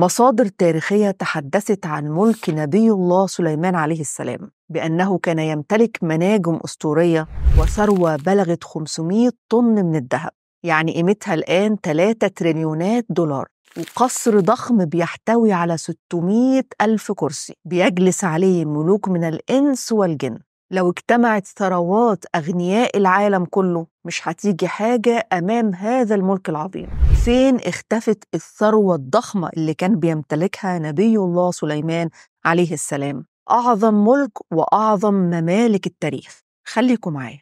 مصادر تاريخية تحدثت عن ملك نبي الله سليمان عليه السلام بأنه كان يمتلك مناجم أسطورية وثروة بلغت 500 طن من الذهب يعني قيمتها الآن 3 تريليونات دولار وقصر ضخم بيحتوي على 600 ألف كرسي بيجلس عليه ملوك من الإنس والجن لو اجتمعت ثروات أغنياء العالم كله مش هتيجي حاجة أمام هذا الملك العظيم فين اختفت الثروة الضخمة اللي كان بيمتلكها نبي الله سليمان عليه السلام أعظم ملك وأعظم ممالك التاريخ خليكم معايا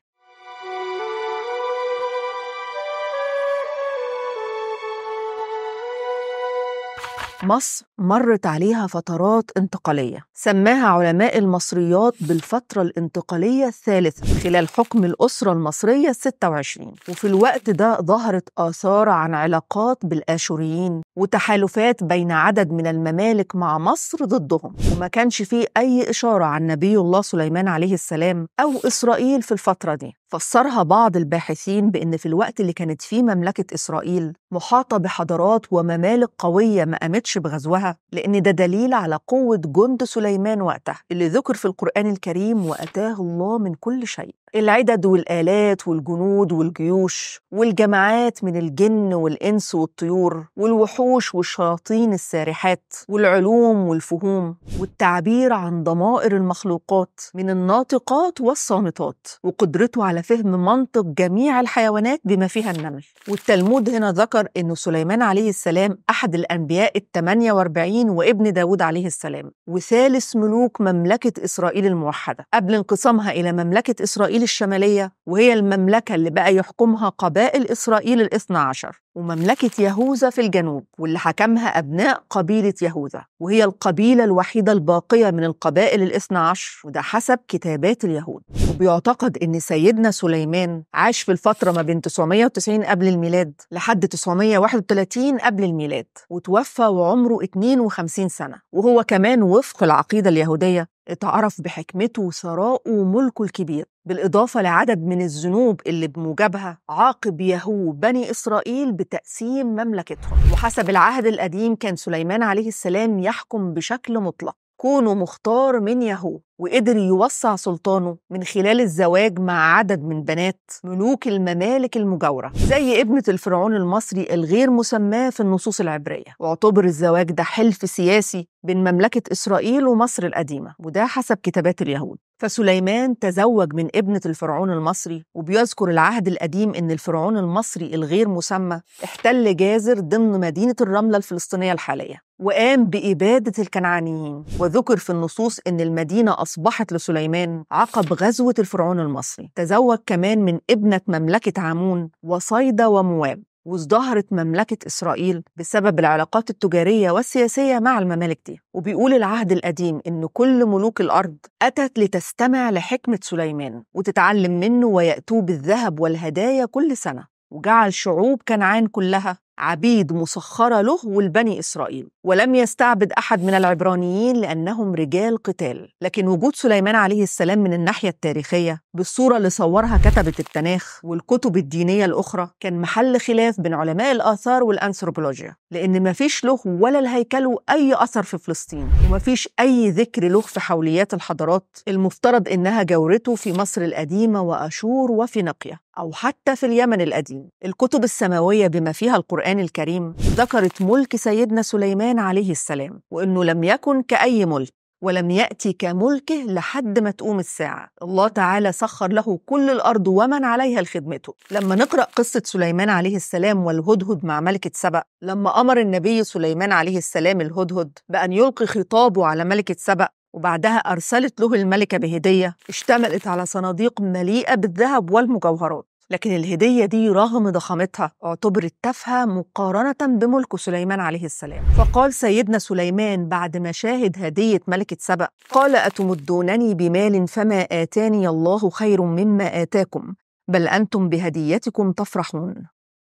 مصر مرت عليها فترات انتقالية سماها علماء المصريات بالفترة الانتقالية الثالثة خلال حكم الأسرة المصرية 26 وفي الوقت ده ظهرت آثار عن علاقات بالآشوريين وتحالفات بين عدد من الممالك مع مصر ضدهم وما كانش فيه أي إشارة عن نبي الله سليمان عليه السلام أو إسرائيل في الفترة دي فسرها بعض الباحثين بأن في الوقت اللي كانت فيه مملكة إسرائيل محاطة بحضارات وممالك قوية ما قامتش بغزوها لأن ده دليل على قوة جند سليمان وقتها اللي ذكر في القرآن الكريم وأتاه الله من كل شيء العدد والآلات والجنود والجيوش والجماعات من الجن والإنس والطيور والوحوش والشياطين السارحات والعلوم والفهوم والتعبير عن ضمائر المخلوقات من الناطقات والصامتات وقدرته على فهم منطق جميع الحيوانات بما فيها النمل والتلمود هنا ذكر أن سليمان عليه السلام أحد الأنبياء الثمانية واربعين وابن داود عليه السلام وثالث ملوك مملكة إسرائيل الموحدة قبل انقسامها إلى مملكة إسرائيل إسرائيل الشمالية وهي المملكة اللي بقى يحكمها قبائل إسرائيل الاثنى عشر ومملكة يهوذا في الجنوب واللي حكمها أبناء قبيلة يهوذا وهي القبيلة الوحيدة الباقية من القبائل الاثنى عشر وده حسب كتابات اليهود وبيعتقد أن سيدنا سليمان عاش في الفترة ما بين 990 قبل الميلاد لحد 931 قبل الميلاد وتوفى وعمره 52 سنة وهو كمان وفق العقيدة اليهودية اتعرف بحكمته وثراءه وملكه الكبير بالإضافة لعدد من الذنوب اللي بموجبها عاقب يهو بني إسرائيل لتقسيم مملكتهم وحسب العهد القديم كان سليمان عليه السلام يحكم بشكل مطلق كونه مختار من يهوه وقدر يوسع سلطانه من خلال الزواج مع عدد من بنات ملوك الممالك المجاورة زي ابنة الفرعون المصري الغير مسماة في النصوص العبرية واعتبر الزواج ده حلف سياسي بين مملكة إسرائيل ومصر القديمة وده حسب كتابات اليهود فسليمان تزوج من ابنة الفرعون المصري وبيذكر العهد القديم إن الفرعون المصري الغير مسمى احتل جازر ضمن مدينة الرملة الفلسطينية الحالية وقام بإبادة الكنعانيين وذكر في النصوص إن المدينة أصبحت لسليمان عقب غزوة الفرعون المصري تزوج كمان من ابنة مملكة عمون وصيدا ومواب وازدهرت مملكة إسرائيل بسبب العلاقات التجارية والسياسية مع الممالك دي وبيقول العهد القديم إن كل ملوك الأرض أتت لتستمع لحكمة سليمان وتتعلم منه ويأتوه بالذهب والهدايا كل سنة وجعل شعوب كنعان كلها عبيد مسخرة له ولبني إسرائيل ولم يستعبد أحد من العبرانيين لأنهم رجال قتال لكن وجود سليمان عليه السلام من الناحية التاريخية بالصورة اللي صورها كتبة التناخ والكتب الدينية الأخرى كان محل خلاف بين علماء الآثار والأنثروبولوجيا لأن مفيش له ولا الهيكل أي أثر في فلسطين ومفيش أي ذكر له في حوليات الحضارات المفترض إنها جورته في مصر القديمة وأشور وفينيقيا أو حتى في اليمن القديم الكتب السماوية بما فيها القرآن القرآن الكريم ذكرت ملك سيدنا سليمان عليه السلام وإنه لم يكن كأي ملك ولم يأتي كملكه لحد ما تقوم الساعة الله تعالى سخر له كل الأرض ومن عليها لخدمته لما نقرأ قصة سليمان عليه السلام والهدهد مع ملكة سبأ لما أمر النبي سليمان عليه السلام الهدهد بأن يلقي خطابه على ملكة سبأ وبعدها أرسلت له الملكة بهدية اشتملت على صناديق مليئة بالذهب والمجوهرات لكن الهدية دي رغم ضخامتها اعتبرت تافهة مقارنة بملك سليمان عليه السلام فقال سيدنا سليمان بعد ما شاهد هدية ملكة سبأ قال أتمدونني بمال فما آتاني الله خير مما آتاكم بل أنتم بهديتكم تفرحون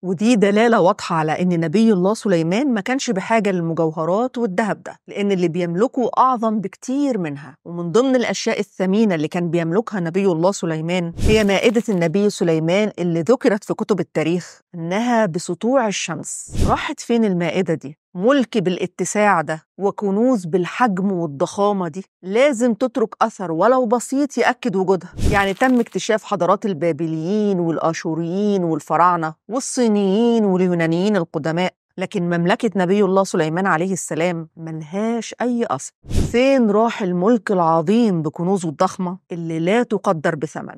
ودي دلالة واضحة على إن نبي الله سليمان ما كانش بحاجة للمجوهرات والذهب ده لأن اللي بيملكه أعظم بكتير منها ومن ضمن الأشياء الثمينة اللي كان بيملكها نبي الله سليمان هي مائدة النبي سليمان اللي ذكرت في كتب التاريخ إنها بسطوع الشمس راحت فين المائدة دي؟ ملك بالاتساع ده وكنوز بالحجم والضخامة دي لازم تترك أثر ولو بسيط يأكد وجودها يعني تم اكتشاف حضارات البابليين والآشوريين والفراعنة والصينيين واليونانيين القدماء لكن مملكة نبي الله سليمان عليه السلام ملهاش أي أثر فين راح الملك العظيم بكنوزه الضخمة اللي لا تقدر بثمن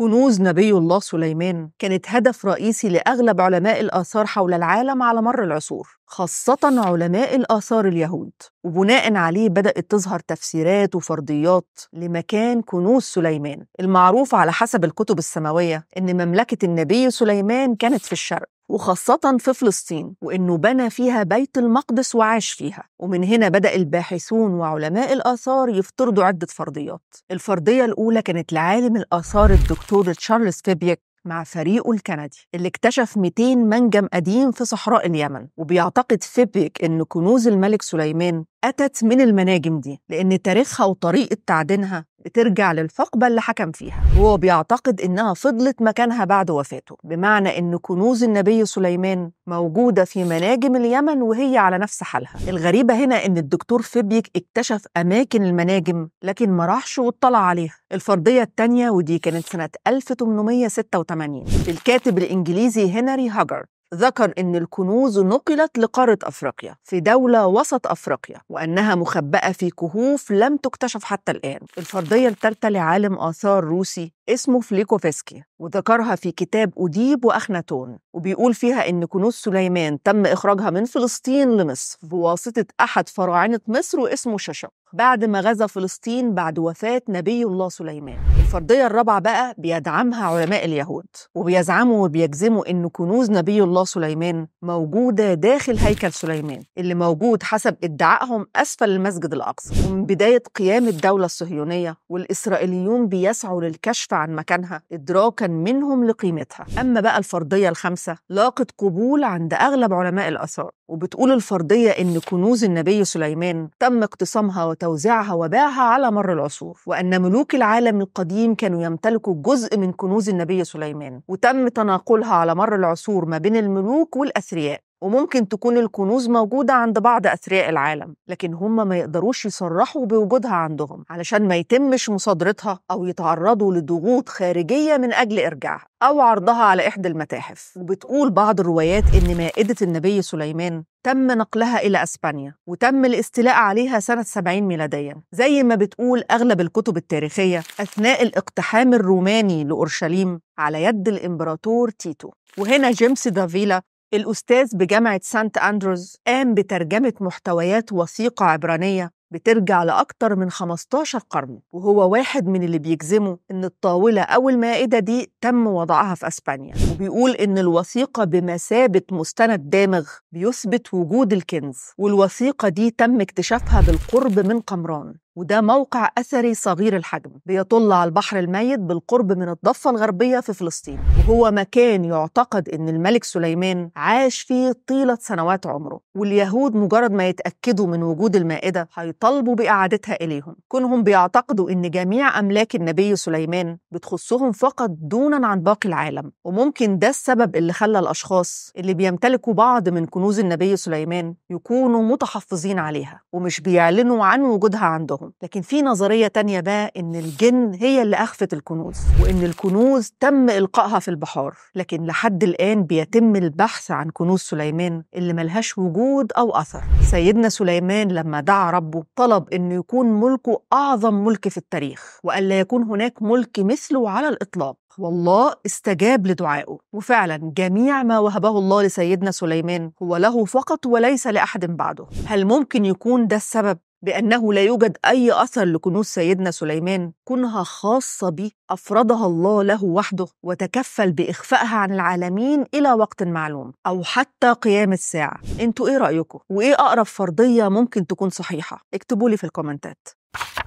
كنوز نبي الله سليمان كانت هدف رئيسي لأغلب علماء الآثار حول العالم على مر العصور خاصة علماء الآثار اليهود وبناء عليه بدأت تظهر تفسيرات وفرضيات لمكان كنوز سليمان المعروف على حسب الكتب السماوية إن مملكة النبي سليمان كانت في الشرق وخاصة في فلسطين وإنه بنى فيها بيت المقدس وعاش فيها ومن هنا بدأ الباحثون وعلماء الآثار يفترضوا عدة فرضيات الفرضية الأولى كانت لعالم الآثار الدكتور تشارلز فيبيك مع فريقه الكندي اللي اكتشف 200 منجم قديم في صحراء اليمن وبيعتقد فيبيك ان كنوز الملك سليمان أتت من المناجم دي لأن تاريخها وطريقة تعدينها بترجع للحقبة اللي حكم فيها وهو بيعتقد إنها فضلت مكانها بعد وفاته بمعنى إن كنوز النبي سليمان موجودة في مناجم اليمن وهي على نفس حالها الغريبة هنا إن الدكتور فيبيك اكتشف أماكن المناجم لكن ما راحش واطلع عليها الفرضية التانية ودي كانت سنة 1886 الكاتب الإنجليزي هنري هاجر ذكر أن الكنوز نقلت لقارة أفريقيا في دولة وسط أفريقيا وأنها مخبأة في كهوف لم تكتشف حتى الآن الفرضية الثالثة لعالم آثار روسي اسمه فليكوفسكي وذكرها في كتاب أديب وأخناتون وبيقول فيها إن كنوز سليمان تم إخراجها من فلسطين لمصر بواسطة أحد فراعنة مصر واسمه ششق بعد ما غزا فلسطين بعد وفاة نبي الله سليمان الفرضية الرابعة بقى بيدعمها علماء اليهود وبيزعموا وبيجزموا إن كنوز نبي الله سليمان موجودة داخل هيكل سليمان اللي موجود حسب ادعائهم أسفل المسجد الأقصى ومن بداية قيام الدولة الصهيونية والإسرائيليون بيسعوا للكشف عن مكانها إدراكا منهم لقيمتها أما بقى الفرضية الخامسة لاقت قبول عند أغلب علماء الآثار وبتقول الفرضية إن كنوز النبي سليمان تم اقتسامها وتوزيعها وباعها على مر العصور وأن ملوك العالم القديم كانوا يمتلكوا جزء من كنوز النبي سليمان وتم تناقلها على مر العصور ما بين الملوك والأثرياء وممكن تكون الكنوز موجودة عند بعض أثرياء العالم لكن هم ما يقدروش يصرحوا بوجودها عندهم علشان ما يتمش مصادرتها أو يتعرضوا لضغوط خارجية من أجل إرجاعها أو عرضها على إحدى المتاحف وبتقول بعض الروايات إن مائدة النبي سليمان تم نقلها إلى أسبانيا وتم الاستيلاء عليها سنة 70 ميلاديا زي ما بتقول أغلب الكتب التاريخية أثناء الاقتحام الروماني لأورشليم على يد الإمبراطور تيتو وهنا جيمس دافيلا الأستاذ بجامعة سانت أندروز قام بترجمة محتويات وثيقة عبرانية بترجع لأكتر من 15 قرن وهو واحد من اللي بيجزموا إن الطاولة أو المائدة دي تم وضعها في أسبانيا وبيقول إن الوثيقة بمثابة مستند دامغ بيثبت وجود الكنز والوثيقة دي تم اكتشافها بالقرب من قمران وده موقع أثري صغير الحجم بيطل على البحر الميت بالقرب من الضفة الغربية في فلسطين وهو مكان يعتقد أن الملك سليمان عاش فيه طيلة سنوات عمره واليهود مجرد ما يتأكدوا من وجود المائدة هيطالبوا بإعادتها إليهم كونهم بيعتقدوا أن جميع أملاك النبي سليمان بتخصهم فقط دونا عن باقي العالم وممكن ده السبب اللي خلى الأشخاص اللي بيمتلكوا بعض من كنوز النبي سليمان يكونوا متحفظين عليها ومش بيعلنوا عن وجودها عندهم لكن في نظرية تانية بقى إن الجن هي اللي أخفت الكنوز وإن الكنوز تم إلقائها في البحار لكن لحد الآن بيتم البحث عن كنوز سليمان اللي ملهاش وجود أو أثر سيدنا سليمان لما دعا ربه طلب إنه يكون ملكه أعظم ملك في التاريخ وألا يكون هناك ملك مثله على الإطلاق والله استجاب لدعائه وفعلا جميع ما وهبه الله لسيدنا سليمان هو له فقط وليس لأحد بعده هل ممكن يكون ده السبب بأنه لا يوجد أي أثر لكنوز سيدنا سليمان كونها خاصة به أفرضها الله له وحده وتكفل بإخفائها عن العالمين إلى وقت معلوم أو حتى قيام الساعة انتوا إيه رأيكم؟ وإيه أقرب فرضية ممكن تكون صحيحة؟ اكتبوا لي في الكومنتات